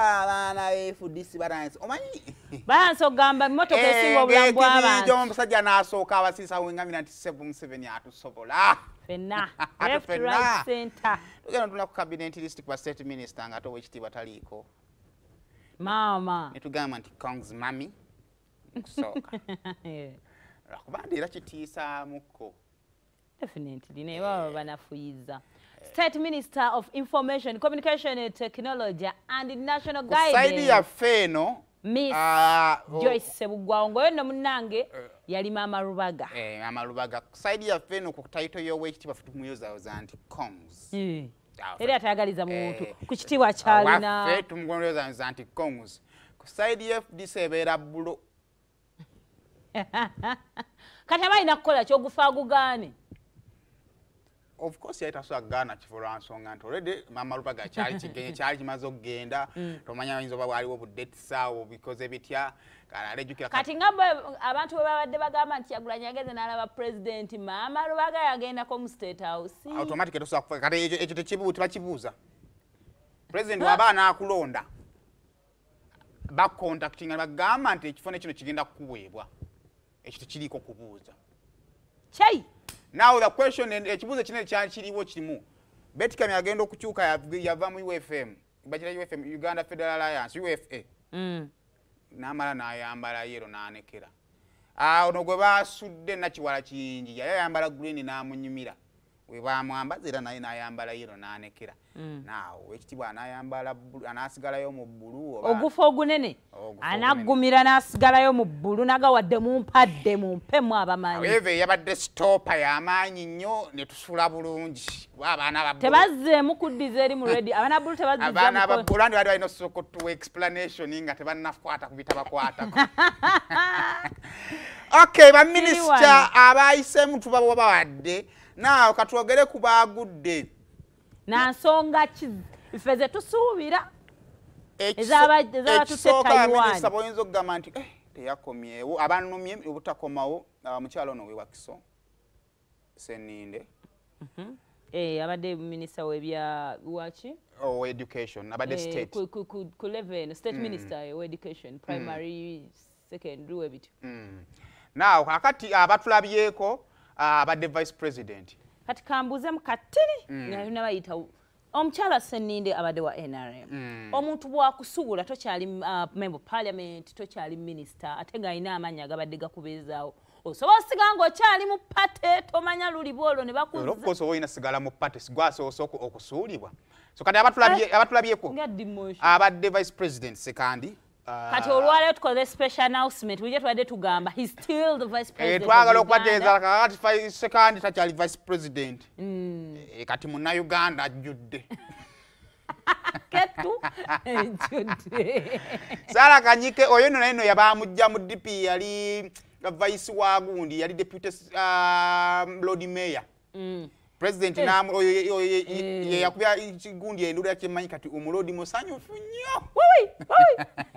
abaana befudisi balansi omanyi balansi ogamba emotoka eh, esinga obulamu bwabantu omusajja n'asooka abasiisa wengamina nti sevenseven atusobola fenna tugenda tulina ku cabinet list kuba state minister ngaate oweekitiibwa taliiko maama netugamba nti kongs mami kusooka eh. lwakuba ndi era kitiisa muko definitely naye baba eh. banafuyiza State Minister of Information, Communication and Technology and National Guidance. Saidi ya feno Miss uh, Joyce Sebugwango yono mnange uh, eh. yali Mama Rubaga. Eh, Mama Rubaga. Saidi ya feno ku title yo wekitiba fitu muyoza anti Kongs. Mm. Era atagaliza muntu eh, kuchitiwa chalina. Ah, Wafe tumugondoza anti Kongs. Ku saidi ya disebera bulo. Kati nakola chogufagu gani? of course yaitaswa gana chifuransonga ntoredi mamaruta gachari chikenye chari chimaze okugenda mm. tomanya inza oba waliwo budetisawo because ebitya kati ngambo abantu webabadde bagamba nti yagulanya agenze nalaba president mama lubaga yagendako mu state house automatic tosakati ekyo tekibu tebakibuuza president waba nakulonda bacontactinga bagamba nti ekifone kino kigenda kukuweebwa ekyo tekiriiko kubuuza kyai now the question and ekibuuzo eh, kinene kyakiriwo kirimu betkam agenda okukyuka yava mu ufm bakira ufm uganda federal alliance ufa mm. namala nayambala yero nanekera awo nogwe basudde nakiwala kingi yayayambala green namunyumira na webamwambazira naye nayambala yero nanekera hmm. naawo ekitibwa anasigalayo mu bbulu ogufo ogunene anaggumira nasigalayo mu bbulu nagawadde mumpadde mumpemu abamanyieve yabadde sitopa yamaanyi nnyo netusula bulungi tebazzeemu kuddiza eri mulediabanabulutebaabaanababulandi bali balina osoko tuwa explanation nga tebanakwata kubitabakwatako okay baminisita abaayisemu tubabwabawadde Nao katuogere kubagude. Na nsonga chizi. Ifeze tusubira. Ezaba ezaba tuteka iwani. Ezaba yinzo gamanti. Eh, yako mie. Abano mie utako mao. Uh, ah, Mchalo no wakiso. Seninde. Mm -hmm. Eh, abade minister webia uwachi. Oh, education. Abade eh, state. Kuleve, ku, ku, ku state mm. minister eh, education. Primary, mm. secondary webitu. Mm. Nao, kakati abatulabi yeko. Nao, kakati abatulabi yeko. Ah, abadde vice president kati kambuze mukatini mm. nayona bayita omukyala seninde abadde wa nrm mm. omuntu bwakusuula tokyali ah, membe parliament tokyali minisita ate ngaalina amanya agabadde gakubezaawo osobola osigala ngaokyali mu pate tomanya luli bwolwo nebakuoboosi oba olina sigala mu pate gwasoosa okusuulibwa so kati abatulabyeko abadde vice president sekandi Ah. kati olwaleo tukoze special announcement bulijo tubadde tugamba he still the vice eh, president twagala okubateeza kakati sekandi takyali vice president hmm. eh, kati munnauganda ajjudde sara kanyike oyo no naye no yabamujja mu dp yali uh, vice wagundi yali deputy uh, lord mayor mm. pulezidenti eh. eh. yeyakubya kigundi endula yakimanyi kati omuloodi musanyufu nnyo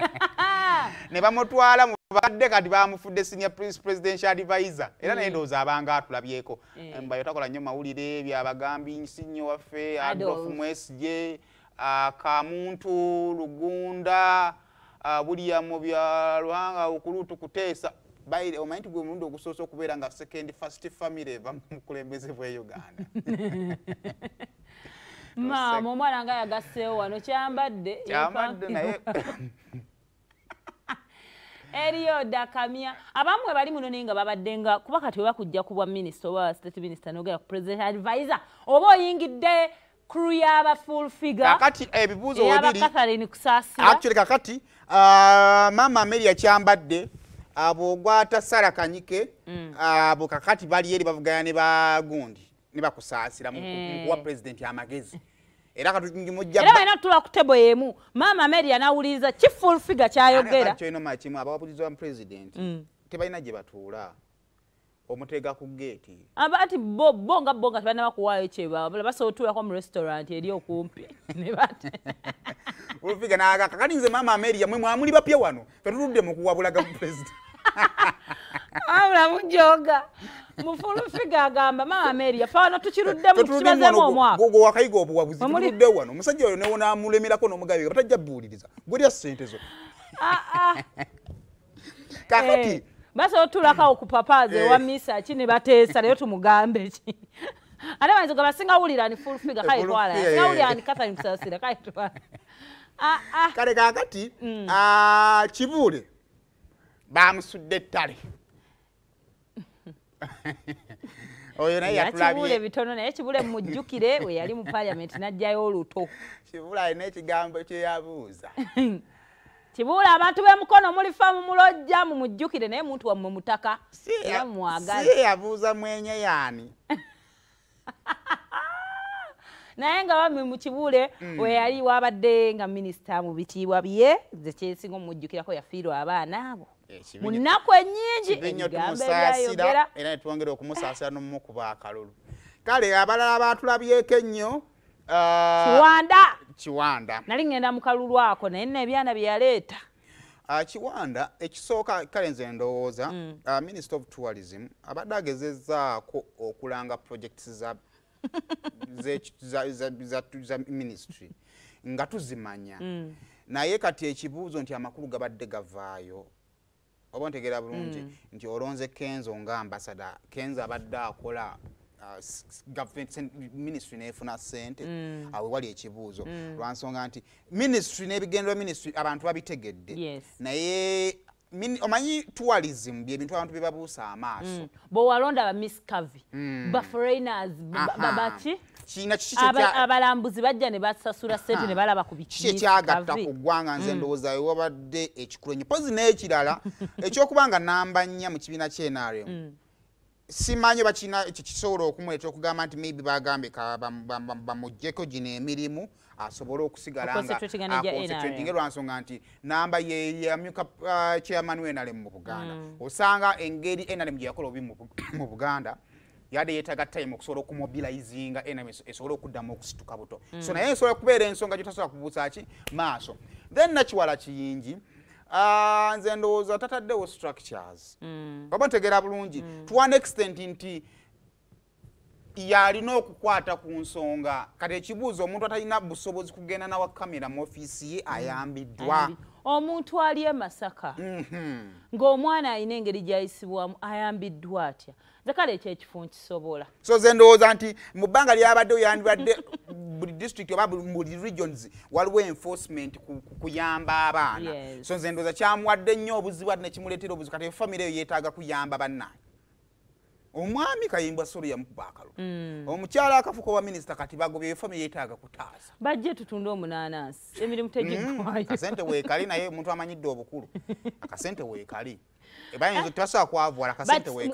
ne bamutwala mu bakadde kati bamufudde senior prince presidential advisor era naye mm. ndowooza abanga atulabyeko eh. mbayo takola nnyo mawulire byabagambi nsinyo waffe adolf mwesige kamuntu lugunda buliyamu byalwanga okulutu kuteesa bayire omanyi nti gwe mulundi ogusoosa okubeera nga second first family eva mukulembeze bwe uganda maama omwana nga ayagaseewo wano kyambadde kyambaddenaye eriyo dakamya abamu webali muno naye nga babaddenga kuba kati weba kujja ku bwa minisita oba state minisita nogera ku president advisor oba oyingidde kru y'abafull figureati ebibuzoaaaline kusaasiraatuly kakati eh, ah, maama ameri yakyambadde abo ogwata sara kanyike mm. abo kakati bali eri bavugana ne bagundi ne bakusaasira muwa mm. pulezidenti amagezi era katuimojaena tula ku tebo yemu maama mary anawuliriza kifulfiga kyayogeraakyoinomakimu abawabuliza wamupulezidenti mm. tebalina gye batuula omutega ku geeti abati bo nga bo nga tebanabakuwaayo kyebabula basobola tuulako mu restaurant eri okumpi fulfiga nagakakatinze maama mary yamwe mwamuli bapya wano fetutudde mu kuwabulaga mupulezidenti abulamu njoga mufulufiga agamba mama mary afaana tukiruddemu tukimazemu omwakagwo wakayiga obuwabuzi tuludde wano omusajja oyo newonamulemerako n'omugabi batajja buuliriza gwelya ssente zo ah, ah. kakati eh, basobola otulakawo ku papaza ewa eh. misa ki ne bateesa leyo tumugambe ki ate bayinza gamba singawulira ni fulufiga kale twala singawulira ni katalimusasira kale twala kale kakati mm. ah, kibuule bamusudde ettale oyo naye yatulabyekibule bitono naye kibule mujjukire we yali mu paliamenti n'ajjayo oluto kibula alina ekigambo kyeyabuuza kibuula abantu b'emukono mulifa mumulojja mumujjukire naye muntu wamme mutaka mwagaye yabuuza mwenye yaani naye nga mukibuule mm. weyali wabadde nga minisita mubitiibwa bye zekyensinga omumujjukirako yafiirwa abaana abo Eh, munaku ennyingi era netwongera okumusaasira nomukuba akalulu kale abalala batulabyeko ennyo uh, kiwanda kiwanda nali ngenda mukalulu ako naye nebyana byeyaleeta uh, kiwanda ekisooka kale nze ndowooza mm. uh, minister of tourism abadde agezezaako okulanga projects za ministry nga tuzimanya mm. naye kati ekibuuzo nti amakulu gabadde gavaayo oba ntegera bulungi hmm. nti olonze kenzo nga ambasada kenzo abadde akola uh, ministry nefuna sente hmm. awe wali ekibuuzo hmm. lwansonga nti ministry nebigendera ministry abantu babitegedde naye omanyi tourism byebintu abantu byebabuusa amaaso bwewalonda ba miss cavy baforeiners babaki kiina kiki abalambuzi bajja ne basasula sente ne balaba ku biki ekyagatta ku ggwanga nze mm. ndowooza wewabadde ekikulu enyo pozi n'ekirala ekyokubanga namba nnya mu kibiina kyenaryo mm. simanyi bakirina ekyo kisobola okumuleeta okugamba nti maybe bagambe bamuggyeko gino emirimu asobole okusigala nga lwansonga nti namba yeyamyuka uh, chairman wenalemu mu buganda mm. osanga engeri enalemu gye yakola obi mu buganda yade yetaga time okusobola okumobilizinga enemies esobola okuddamu okusituka buto mm. so naye nsobola okubeera ensonga gyotasobola kubuusaki maaso then nakiwala kiyingi Uh, nze ndowooza tataddewo structures mm. oba ntegera bulungi mm. to one extent nti yalina okukwata ku nsonga kati ekibuuzo omuntu atalina busobozi kugenda nawa kamera mu ofiisi ye hmm. ayambiddwa omuntu ali e masaka mm -hmm. ng'omwana alina engeri gy'ayisibwamu ayambiddwa atya zekale ekyo ekifunkisobola so ze ndowooza nti mu bbanga lyabadde oyandibadde buli district oba buli regions waliwo enforcement kuyamba abaana so ze ndowooza kyamuwadde nnyo obuzibwa nekimuleetera obuzibu kati efamiry eyo yeetaaga kuyamba bannaani omwami kayimbwa solo yamukuba akalo mm. omukyala akafuka owa minisita kati bagobye efami yeetaaga kutaasa bajje tutunde omunanansi emirimu mm. tegikwayo akasente weekali naye omuntu amanyidde obukulu akasente weekali bayinza twasakwavuwala kasente weate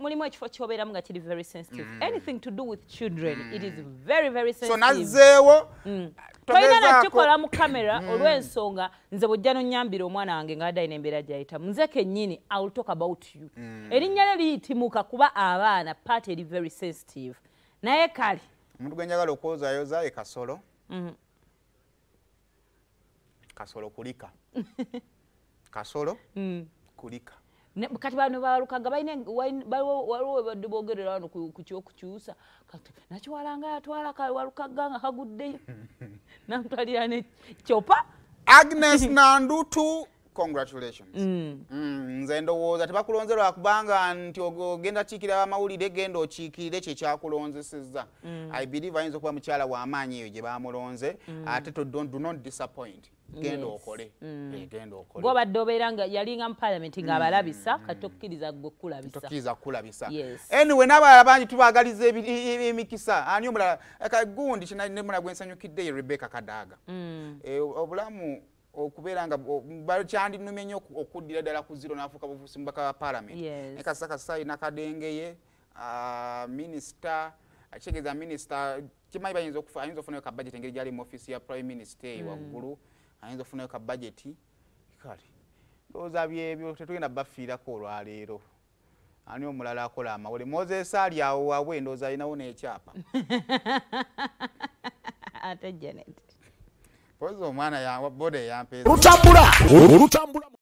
mulimu ekifo kyobeeramu nga kiri very sensitive mm. anything to do with children mm. it is very very so nazzeewo mm. toyina nakikola mu kamera olwensonga nze bwojja nonyambira omwana wange nga adaina embeera gyayitamu nze kenyini ill talk about you erinnyalyo liyitimuka kuba abaana part eri very sensitive naye kale omuntu gwenjagala okwozayozaye kasolo mm-hmm. kasolo kulika kasolo mm. kulika kati bano balukaga baliwo webadde bogerera wano kukyokukyusa kati nakiwalanga yatwala kawalukaga nga kaguddeyo namutwalira ne kyopa agnes nandutu congratulations mm. Mm, nze ndowooza tebakulonze lwakubanga nti ogenda kiikirira amawulire genda okiikirire kyekyakulonzesezza mm. i believe ayinza okuba mukyala wamaanyi eyo gye bamulonze ate do not disappoint gendaokolegenda eh, gobadde obeera nga yalinga mu palamenti ngaabalabisa kati okkiriza gwekulabisatokkiriza kukulabisa anyway n'abalala bangi tubaagaliza e, e, emikisa ani omulala kagundi kyenmulagwe ensanyukiddeyo rebecca kadaaga eh, obulamu okubeera nga bakyandinumye nnyo okuddira ddala ku ziro n'afuuka bufuusi mubaka wa paalamenti ne kasakasayi nakadengeye ah, minisita akitegeeza minisita kimanyi bayinza okufa ayinza ofunayo ka bageti engeri gyali mu ofiisi ya prime minisita eyo hmm. waggulu ayinza ofunayo ka bageti kale ndowooza byebyo tetugenda bafiirako olwaleero ani omulala akola amawole moses ali awo wabwe ndowooza alinawo n'ekyapa ate janet Ruta mbura. Ruta mbura.